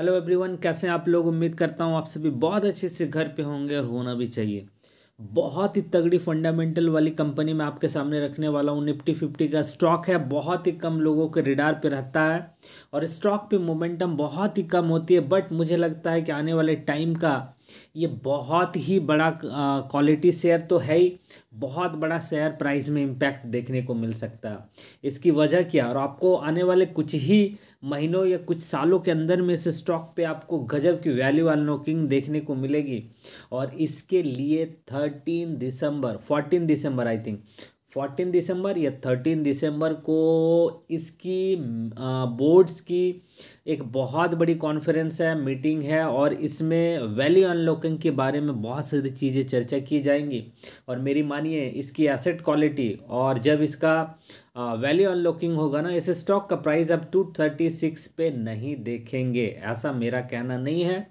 hello everyone कैसे आप लोग उम्मीद करता हूँ आप सभी बहुत अच्छे से घर पे होंगे और होना भी चाहिए बहुत ही तगड़ी फंडामेंटल वाली कंपनी मैं आपके सामने रखने वाला हूँ निफ्टी फिफ्टी का स्टॉक है बहुत ही कम लोगों के रिडार पे रहता है और स्टॉक पे मोमेंटम बहुत ही कम होती है बट मुझे लगता है कि आने वाले टाइम का ये बहुत ही बड़ा क्वालिटी शेयर तो है ही बहुत बड़ा शेयर प्राइस में इम्पैक्ट देखने को मिल सकता इसकी वजह क्या और आपको आने वाले कुछ ही महीनों या कुछ सालों के अंदर में इस स्टॉक पे आपको गजब की वैल्यू अनलॉकिंग देखने को मिलेगी और इसके लिए थर्टीन दिसंबर फोर्टीन दिसंबर आई थिंक फोर्टीन दिसंबर या थर्टीन दिसंबर को इसकी बोर्ड्स की एक बहुत बड़ी कॉन्फ्रेंस है मीटिंग है और इसमें वैल्यू अनलॉकिंग के बारे में बहुत सारी चीज़ें चर्चा की जाएंगी और मेरी मानिए इसकी एसेट क्वालिटी और जब इसका वैल्यू अनलॉकिंग होगा ना इस स्टॉक का प्राइस अब टू थर्टी सिक्स पे नहीं देखेंगे ऐसा मेरा कहना नहीं है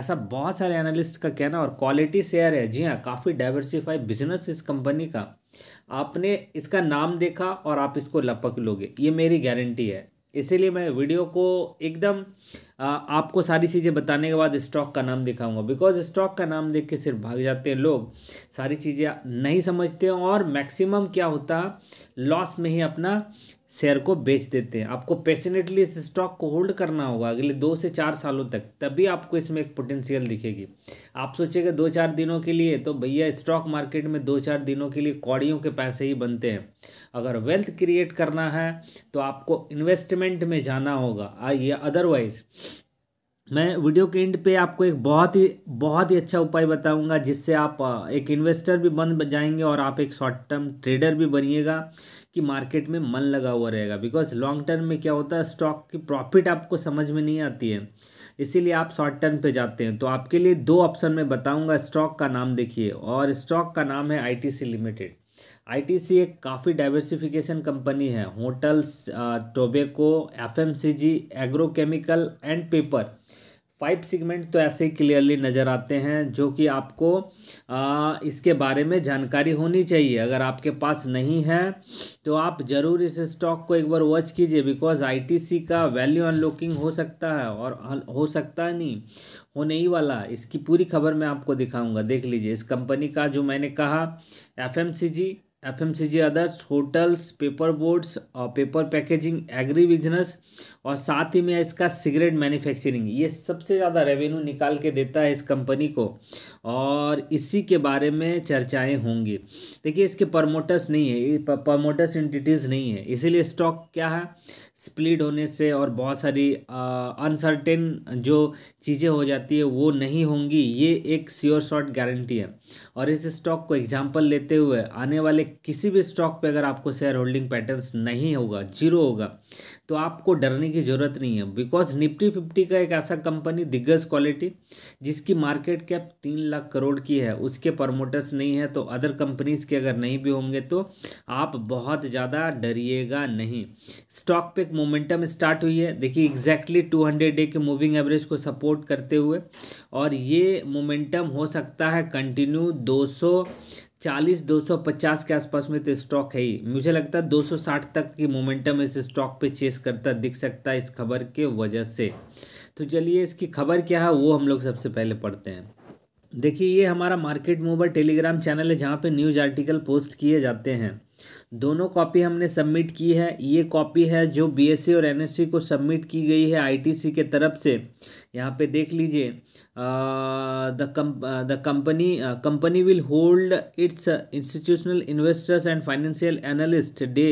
ऐसा बहुत सारे एनालिस्ट का कहना और क्वालिटी शेयर है जी हाँ काफ़ी डाइवर्सिफाइड बिजनेस इस कंपनी का आपने इसका नाम देखा और आप इसको लपक लोगे ये मेरी गारंटी है इसीलिए मैं वीडियो को एकदम आपको सारी चीज़ें बताने के बाद स्टॉक का नाम दिखाऊंगा बिकॉज स्टॉक का नाम देख के सिर्फ भाग जाते हैं लोग सारी चीज़ें नहीं समझते और मैक्सिमम क्या होता लॉस में ही अपना शेयर को बेच देते हैं आपको पैशनेटली इस स्टॉक को होल्ड करना होगा अगले दो से चार सालों तक तभी आपको इसमें एक पोटेंशियल दिखेगी आप सोचेगा दो चार दिनों के लिए तो भैया स्टॉक मार्केट में दो चार दिनों के लिए कौड़ियों के पैसे ही बनते हैं अगर वेल्थ क्रिएट करना है तो आपको इन्वेस्टमेंट में जाना होगा या अदरवाइज मैं वीडियो के एंड पे आपको एक बहुत ही बहुत ही अच्छा उपाय बताऊंगा जिससे आप एक इन्वेस्टर भी बन जाएंगे और आप एक शॉर्ट टर्म ट्रेडर भी बनिएगा कि मार्केट में मन लगा हुआ रहेगा बिकॉज लॉन्ग टर्म में क्या होता है स्टॉक की प्रॉफिट आपको समझ में नहीं आती है इसीलिए आप शॉर्ट टर्म पे जाते हैं तो आपके लिए दो ऑप्शन में बताऊँगा स्टॉक का नाम देखिए और स्टॉक का नाम है आई लिमिटेड आईटीसी एक काफ़ी डाइवर्सिफिकेशन कंपनी है hotels tobacco FMCG agrochemical and paper pipe segment तो ऐसे ही क्लियरली नज़र आते हैं जो कि आपको आ, इसके बारे में जानकारी होनी चाहिए अगर आपके पास नहीं है तो आप ज़रूर इस स्टॉक को एक बार वॉच कीजिए बिकॉज आईटीसी का वैल्यू अनलॉकिंग हो सकता है और हो सकता नहीं होने ही वाला इसकी पूरी खबर मैं आपको दिखाऊंगा देख लीजिए इस कंपनी का जो मैंने कहा F F M C G others hotels paper boards और पेपर पैकेजिंग एग्री बिजनेस और साथ ही में इसका सिगरेट मैन्युफैक्चरिंग ये सबसे ज़्यादा रेवेन्यू निकाल के देता है इस कंपनी को और इसी के बारे में चर्चाएं होंगी देखिए इसके प्रमोटर्स नहीं है प्रमोटर्स इंटिटीज़ नहीं है इसीलिए स्टॉक क्या है स्प्लिट होने से और बहुत सारी अनसर्टेन जो चीज़ें हो जाती है वो नहीं होंगी ये एक श्योर शॉट गारंटी है और इस स्टॉक को एग्जाम्पल लेते हुए आने वाले किसी भी स्टॉक पे अगर आपको शेयर होल्डिंग पैटर्न्स नहीं होगा जीरो होगा तो आपको डरने की ज़रूरत नहीं है बिकॉज निफ्टी फिफ्टी का एक ऐसा कंपनी दिग्गज क्वालिटी जिसकी मार्केट कैप तीन लाख करोड़ की है उसके प्रमोटर्स नहीं है तो अदर कंपनीज़ के अगर नहीं भी होंगे तो आप बहुत ज़्यादा डरिएगा नहीं स्टॉक पे एक मोमेंटम स्टार्ट हुई है देखिए एग्जैक्टली टू हंड्रेड डे के मूविंग एवरेज को सपोर्ट करते हुए और ये मोमेंटम हो सकता है कंटिन्यू दो सौ चालीस दो सौ पचास के आसपास में तो स्टॉक है ही मुझे लगता है दो सौ साठ तक की मोमेंटम इस स्टॉक पे चेस करता दिख सकता है इस खबर के वजह से तो चलिए इसकी खबर क्या है वो हम लोग सबसे पहले पढ़ते हैं देखिए ये हमारा मार्केट मोबाइल टेलीग्राम चैनल है जहाँ पे न्यूज़ आर्टिकल पोस्ट किए जाते हैं दोनों कॉपी हमने सबमिट की है ये कॉपी है जो बीएससी e और एनएससी e को सबमिट की गई है आईटीसी के तरफ से यहाँ पे देख लीजिए the the company company will hold its institutional investors and financial analyst day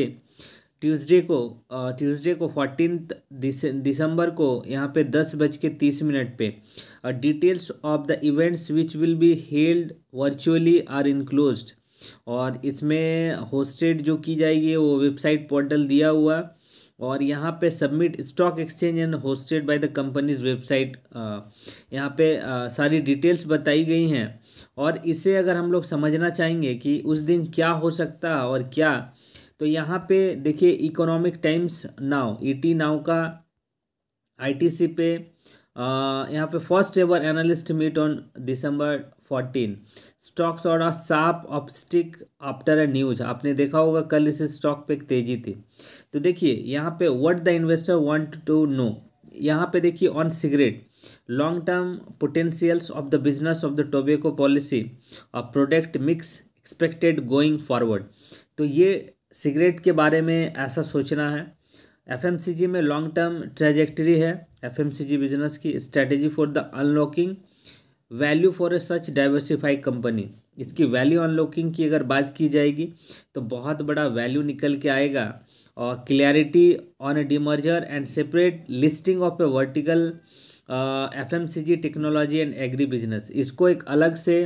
Tuesday को ट्यूसडे को फोर्टीन दिसंबर को यहाँ पे दस बज के तीस मिनट पे details of the events which will be held virtually are enclosed और इसमें होस्टेड जो की जाएगी वो वेबसाइट पोर्टल दिया हुआ और यहाँ पे submit stock exchange and hosted by the company's website यहाँ पे आ, सारी डिटेल्स बताई गई हैं और इसे अगर हम लोग समझना चाहेंगे कि उस दिन क्या हो सकता है और क्या तो यहाँ पे देखिए Economic Times now ET now का आईटीसी पे यहाँ पे first ever analyst meet on दिसंबर फोर्टीन स्टॉक्स और साफ ऑपस्टिक आफ्टर अ न्यूज आपने देखा होगा कल इस स्टॉक पे एक तेजी थी तो देखिए यहाँ पे what the investor want to know यहाँ पे देखिए on cigarette long term potentials of the business of the tobacco policy और product mix expected going forward तो ये सिगरेट के बारे में ऐसा सोचना है एफ में लॉन्ग टर्म ट्रेजेक्टरी है एफ बिजनेस की strategy for the unlocking value for a such diversified company इसकी वैल्यू अनलॉकिंग की अगर बात की जाएगी तो बहुत बड़ा वैल्यू निकल के आएगा और clarity on a demerger and separate listing of a vertical F M C G technology and agri business इसको एक अलग से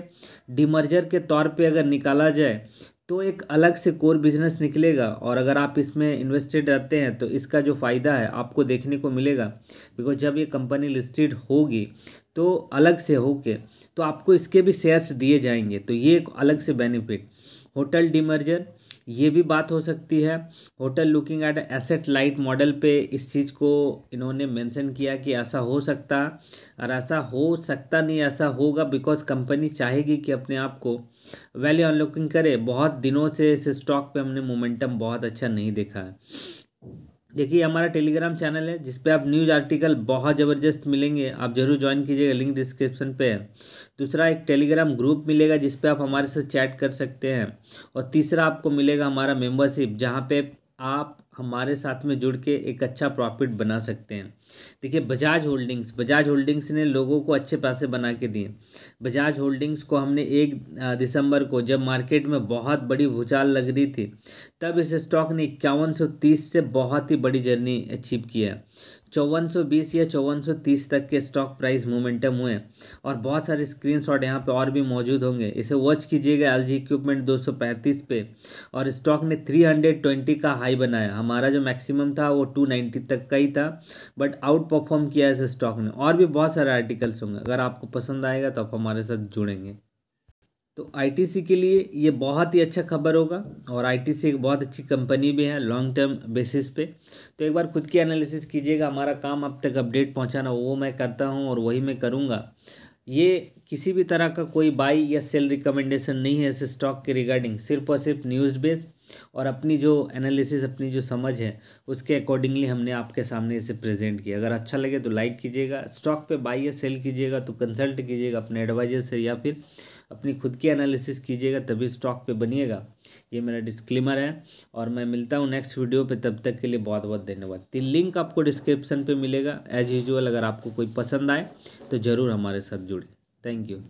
डिमर्जर के तौर पे अगर निकाला जाए तो एक अलग से कोर बिजनेस निकलेगा और अगर आप इसमें इन्वेस्टेड रहते हैं तो इसका जो फ़ायदा है आपको देखने को मिलेगा बिकॉज जब ये कंपनी लिस्टेड होगी तो अलग से होके तो आपको इसके भी शेयर्स दिए जाएंगे तो ये एक अलग से बेनिफिट होटल डिमर्जर ये भी बात हो सकती है hotel looking at asset light model पे इस चीज़ को इन्होंने मेंशन किया कि ऐसा हो सकता और ऐसा हो सकता नहीं ऐसा होगा बिकॉज कंपनी चाहेगी कि अपने आप को वैल्यू अनलॉकिंग करे बहुत दिनों से इस स्टॉक पे हमने मोमेंटम बहुत अच्छा नहीं देखा है देखिए हमारा टेलीग्राम चैनल है जिसपे आप न्यूज़ आर्टिकल बहुत ज़बरदस्त मिलेंगे आप ज़रूर ज्वाइन कीजिएगा लिंक डिस्क्रिप्शन पे है दूसरा एक टेलीग्राम ग्रुप मिलेगा जिस पे आप हमारे साथ चैट कर सकते हैं और तीसरा आपको मिलेगा हमारा मेंबरशिप जहाँ पे आप हमारे साथ में जुड़ के एक अच्छा प्रॉफिट बना सकते हैं देखिए बजाज होल्डिंग्स बजाज होल्डिंग्स ने लोगों को अच्छे पैसे बना के दिए बजाज होल्डिंग्स को हमने एक दिसंबर को जब मार्केट में बहुत बड़ी भूचाल लग रही थी तब इस स्टॉक ने इक्यावन से बहुत ही बड़ी जर्नी अचीव किया चौवन या चौवन तक के स्टॉक प्राइस मोमेंटम हुए और बहुत सारे स्क्रीन शॉट यहाँ पर और भी मौजूद होंगे इसे वॉच कीजिएगा एल जी इक्विपमेंट दो पे और स्टॉक ने 320 का हाई बनाया हमारा जो मैक्सिमम था वो 290 तक का ही था बट आउट परफॉर्म किया इस स्टॉक ने और भी बहुत सारे आर्टिकल्स होंगे अगर आपको पसंद आएगा तो आप हमारे साथ जुड़ेंगे तो आईटीसी के लिए ये बहुत ही अच्छा खबर होगा और आईटीसी एक बहुत अच्छी कंपनी भी है लॉन्ग टर्म बेसिस पे तो एक बार खुद की एनालिसिस कीजिएगा हमारा काम आप तक अपडेट पहुंचाना वो मैं करता हूं और वही मैं करूंगा ये किसी भी तरह का कोई बाई या सेल रिकमेंडेशन नहीं है ऐसे स्टॉक के रिगार्डिंग सिर्फ और सिर्फ न्यूज़ बेस और अपनी जो एनालिसिस अपनी जो समझ है उसके अकॉर्डिंगली हमने आपके सामने इसे प्रेजेंट किया अगर अच्छा लगे तो लाइक कीजिएगा स्टॉक पे बाई या सेल कीजिएगा तो कंसल्ट कीजिएगा अपने एडवाइजर से या फिर अपनी खुद की एनालिसिस कीजिएगा तभी स्टॉक पे बनिएगा ये मेरा डिस्क्लेमर है और मैं मिलता हूँ नेक्स्ट वीडियो पे तब तक के लिए बहुत बहुत धन्यवाद तीन लिंक आपको डिस्क्रिप्शन पे मिलेगा एज यूजल अगर आपको कोई पसंद आए तो ज़रूर हमारे साथ जुड़ें थैंक यू